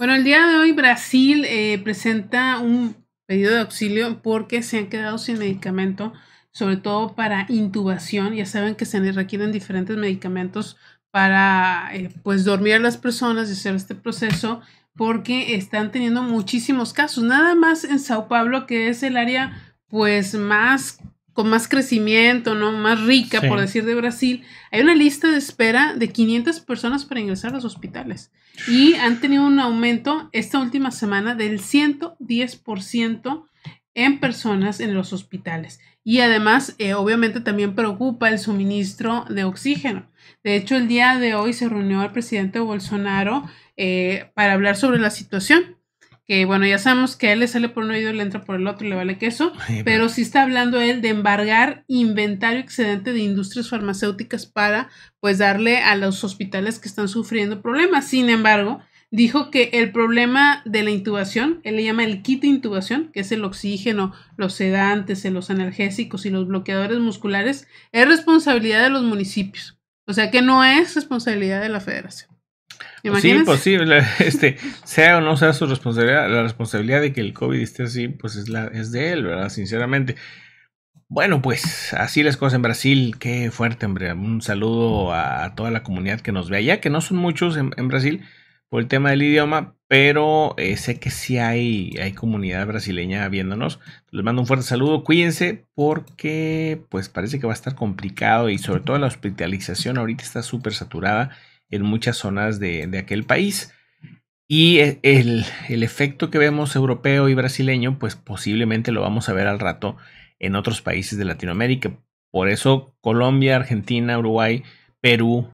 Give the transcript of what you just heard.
Bueno, el día de hoy Brasil eh, presenta un pedido de auxilio porque se han quedado sin medicamento, sobre todo para intubación. Ya saben que se les requieren diferentes medicamentos para eh, pues dormir a las personas y hacer este proceso porque están teniendo muchísimos casos. Nada más en Sao Paulo, que es el área pues más más crecimiento, ¿no? Más rica, por decir, de Brasil, hay una lista de espera de 500 personas para ingresar a los hospitales. Y han tenido un aumento esta última semana del 110% en personas en los hospitales. Y además, eh, obviamente, también preocupa el suministro de oxígeno. De hecho, el día de hoy se reunió el presidente Bolsonaro eh, para hablar sobre la situación que bueno, ya sabemos que a él le sale por un oído, le entra por el otro, y le vale queso, pero sí está hablando él de embargar inventario excedente de industrias farmacéuticas para pues darle a los hospitales que están sufriendo problemas. Sin embargo, dijo que el problema de la intubación, él le llama el kit de intubación, que es el oxígeno, los sedantes, los analgésicos y los bloqueadores musculares, es responsabilidad de los municipios. O sea que no es responsabilidad de la federación. Sí, pues Este, sea o no sea su responsabilidad, la responsabilidad de que el COVID esté así, pues es, la, es de él, ¿verdad? Sinceramente. Bueno, pues así las cosas en Brasil. Qué fuerte, hombre. Un saludo a, toda la comunidad que nos ve allá, que no son muchos en, Brasil por el tema del idioma, pero eh, sé que sí hay, hay comunidad brasileña viéndonos. Les mando un fuerte saludo. Cuídense porque pues parece que va a estar complicado y sobre todo la hospitalización ahorita está súper saturada en muchas zonas de, aquel país. Y e, el, el, efecto que vemos europeo y brasileño, pues posiblemente lo vamos a ver al rato en otros países de Latinoamérica. Por eso Colombia, Argentina, Uruguay, Perú,